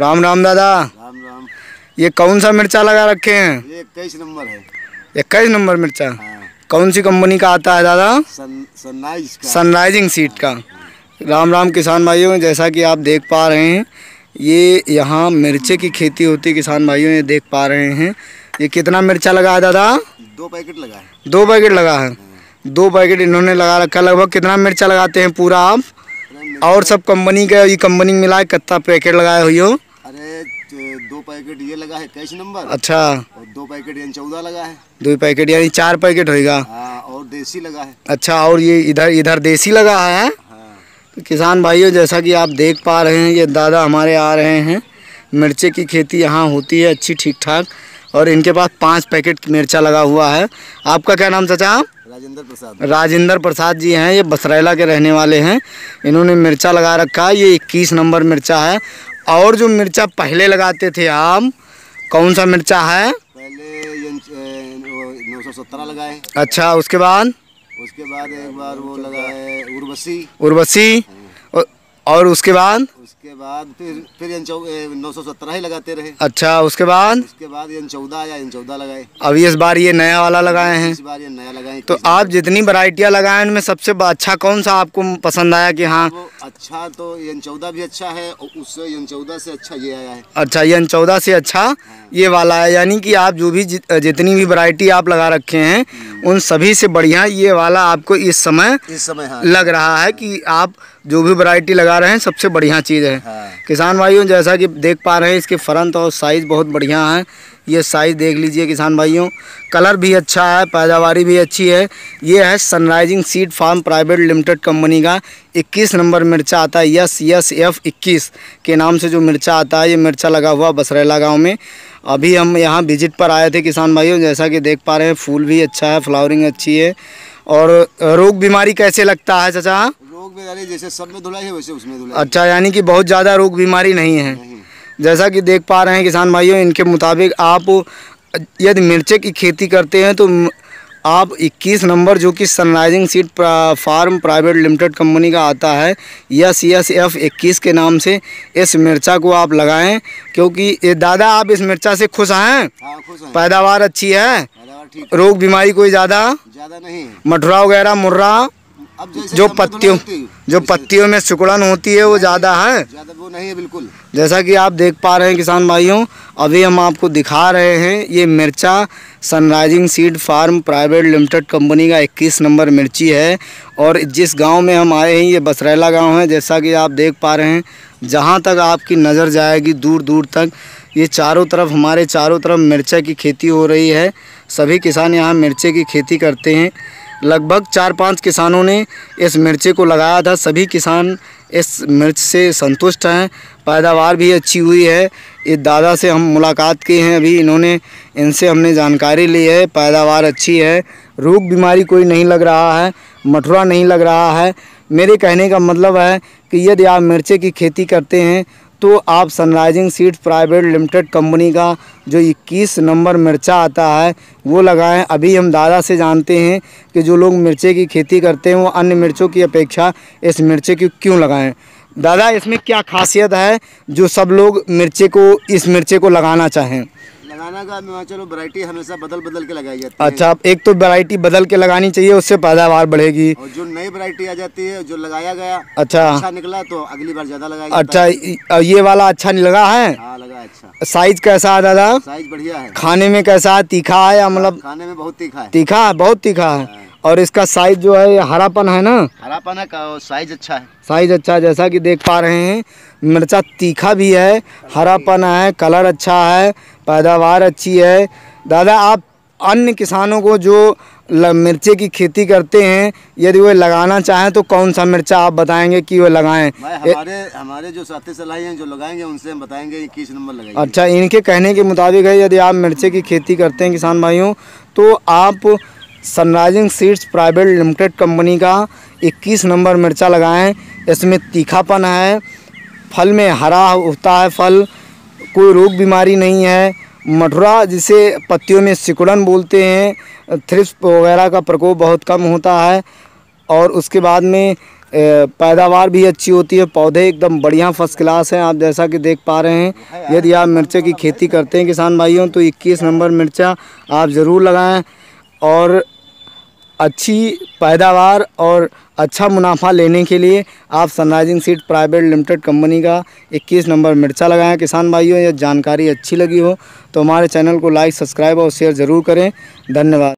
राम राम दादा राम राम ये कौन सा मिर्चा लगा रखे हैं ये इक्कीस नंबर है इक्कीस नंबर मिर्चा हाँ। कौन सी कंपनी का आता है दादा सनराइजिंग सीट का राम राम किसान भाइयों जैसा कि आप देख पा रहे हैं ये यहाँ मिर्चे की खेती होती है किसान भाइयों ये देख पा रहे हैं ये कितना मिर्चा लगा है दादा दो पैकेट लगा है दो पैकेट लगा है दो पैकेट इन्होंने लगा रखा लगभग कितना मिर्चा लगाते हैं पूरा आप और सब कंपनी का ये कंपनी मिला है कितना पैकेट लगाए हुई हो दो पैकेट ये लगा है कैश नंबर अच्छा और दो पैकेट यानी चौदह लगा है दो पैकेट यानी चार पैकेट होगा हाँ, और देसी लगा है अच्छा और ये इधर इधर देसी लगा है हाँ। तो किसान भाइयों जैसा कि आप देख पा रहे हैं ये दादा हमारे आ रहे हैं मिर्चे की खेती यहाँ होती है अच्छी ठीक ठाक और इनके पास पाँच पैकेट मिर्चा लगा हुआ है आपका क्या नाम चाचा आप राजेंद्र प्रसाद राजेंद्र प्रसाद जी हैं ये बसरेला के रहने वाले हैं इन्होंने मिर्चा लगा रखा है ये इक्कीस नंबर मिर्चा है और जो मिर्चा पहले लगाते थे आम कौन सा मिर्चा है पहले नौ सौ सत्रह लगाए अच्छा उसके बाद उसके बाद एक बार वो लगाए उर्वशी उर्वशी और उसके बाद उसके बाद फिर फिर नौ सौ सत्रह ही लगाते रहे अच्छा उसके बाद उसके बाद ये चौदह या चौदह लगाए अभी इस बार ये नया वाला लगाए हैं इस बार ये नया लगाए तो आप जितनी वरायटियाँ लगाए उनमें सबसे अच्छा कौन सा आपको पसंद आया कि हाँ अच्छा तो यन चौदह भी अच्छा है और उससे यन चौदह से अच्छा ये आया है अच्छा यन चौदह से अच्छा हाँ। ये वाला है यानी कि आप जो भी जितनी भी वैरायटी आप लगा रखे हैं हम्म। उन सभी से बढ़िया ये वाला आपको इस समय इस समय हाँ। लग रहा है कि आप जो भी वैरायटी लगा रहे हैं सबसे बढ़िया चीज़ है हाँ। किसान भाइयों जैसा कि देख पा रहे हैं इसके फ्रंट और साइज़ बहुत बढ़िया है ये साइज़ देख लीजिए किसान भाइयों कलर भी अच्छा है पैदावारी भी अच्छी है ये है sunrising seed farm private limited company का 21 नंबर मिर्चा आता है यस यस एफ 21 के नाम से जो मिर्चा आता है ये मिर्चा लगा हुआ बसरेला गाँव में अभी हम यहाँ विजिट पर आए थे किसान भाइयों जैसा कि देख पा रहे हैं फूल भी अच्छा है फ्लावरिंग अच्छी है और रोग बीमारी कैसे लगता है चाचा रोग बीमारी जैसे सब में धुलाई है वैसे उसमें अच्छा यानी कि बहुत ज़्यादा रोग बीमारी नहीं है जैसा कि देख पा रहे हैं किसान भाइयों इनके मुताबिक आप यदि मिर्चे की खेती करते हैं तो आप 21 नंबर जो कि sunrising seed farm private limited company का आता है या सी एस एफ इक्कीस के नाम से इस मिर्चा को आप लगाएं क्योंकि ये दादा आप इस मिर्चा से खुश हैं हाँ, पैदावार अच्छी है रोग बीमारी कोई ज़्यादा ज़्यादा नहीं मठुरा वगैरह मुर्रा जो पत्तियों जो पत्तियों में सुकड़न होती है वो ज़्यादा है ज़्यादा वो नहीं है बिल्कुल जैसा कि आप देख पा रहे हैं किसान भाइयों अभी हम आपको दिखा रहे हैं ये मिर्चा sunrising seed farm private limited company का 21 नंबर मिर्ची है और जिस गांव में हम आए हैं ये बसरेला गांव है जैसा कि आप देख पा रहे हैं जहाँ तक आपकी नज़र जाएगी दूर दूर तक ये चारों तरफ हमारे चारों तरफ मिर्चा की खेती हो रही है सभी किसान यहाँ मिर्चे की खेती करते हैं लगभग चार पांच किसानों ने इस मिर्चे को लगाया था सभी किसान इस मिर्च से संतुष्ट हैं पैदावार भी अच्छी हुई है इस दादा से हम मुलाकात की हैं अभी इन्होंने इनसे हमने जानकारी ली है पैदावार अच्छी है रोग बीमारी कोई नहीं लग रहा है मठुरा नहीं लग रहा है मेरे कहने का मतलब है कि यदि आप मिर्चे की खेती करते हैं तो आप sunrising seed private limited company का जो 21 नंबर मिर्चा आता है वो लगाएं अभी हम दादा से जानते हैं कि जो लोग मिर्चे की खेती करते हैं वो अन्य मिर्चों की अपेक्षा इस मिर्चे की क्यों लगाएं दादा इसमें क्या खासियत है जो सब लोग मिर्चे को इस मिर्चे को लगाना चाहें लगाना का मैं चलो वरायटी हमेशा बदल बदल के लगाई जाती अच्छा, है अच्छा एक तो वरायटी बदल के लगानी चाहिए उससे पैदावार बढ़ेगी और जो नई वरायटी आ जाती है जो लगाया गया अच्छा अच्छा निकला तो अगली बार ज्यादा लगाया अच्छा ये वाला अच्छा नहीं लगा है हाँ, अच्छा साइज कैसा है दादा साइज बढ़िया है खाने में कैसा है तीखा है या मतलब हाँ, खाने में बहुत तीखा है तीखा है बहुत तीखा है हाँ। और इसका साइज जो है हरापन है ना हरापन है साइज अच्छा है साइज अच्छा है जैसा कि देख पा रहे हैं मिर्चा तीखा भी है हरापन है कलर अच्छा है पैदावार अच्छी है दादा आप अन्य किसानों को जो मिर्चे की खेती करते हैं यदि वो लगाना चाहें तो कौन सा मिर्चा आप बताएंगे कि वो लगाएं हमारे हमारे जो साथी सलाई हैं जो लगाएंगे उनसे हम बताएंगे किस नंबर लगाएंगे अच्छा इनके कहने के मुताबिक है यदि आप मिर्चे की खेती करते हैं किसान भाइयों तो आप sunrising seeds private limited company का इक्कीस नंबर मिर्चा लगाएं इसमें तीखापन है फल में हरा होता है फल कोई रोग बीमारी नहीं है मठुरा जिसे पत्तियों में सिकुड़न बोलते हैं थ्रिप्स वगैरह का प्रकोप बहुत कम होता है और उसके बाद में पैदावार भी अच्छी होती है पौधे एकदम बढ़िया फर्स्ट क्लास हैं आप जैसा कि देख पा रहे हैं यदि आप मिर्चे की खेती करते हैं किसान भाइयों तो 21 नंबर मिर्चा आप ज़रूर लगाएं और अच्छी पैदावार और अच्छा मुनाफा लेने के लिए आप sunrising seed private limited company का 21 नंबर मिर्चा लगाएं किसान भाइयों यह जानकारी अच्छी लगी हो तो हमारे चैनल को लाइक सब्सक्राइब और शेयर ज़रूर करें धन्यवाद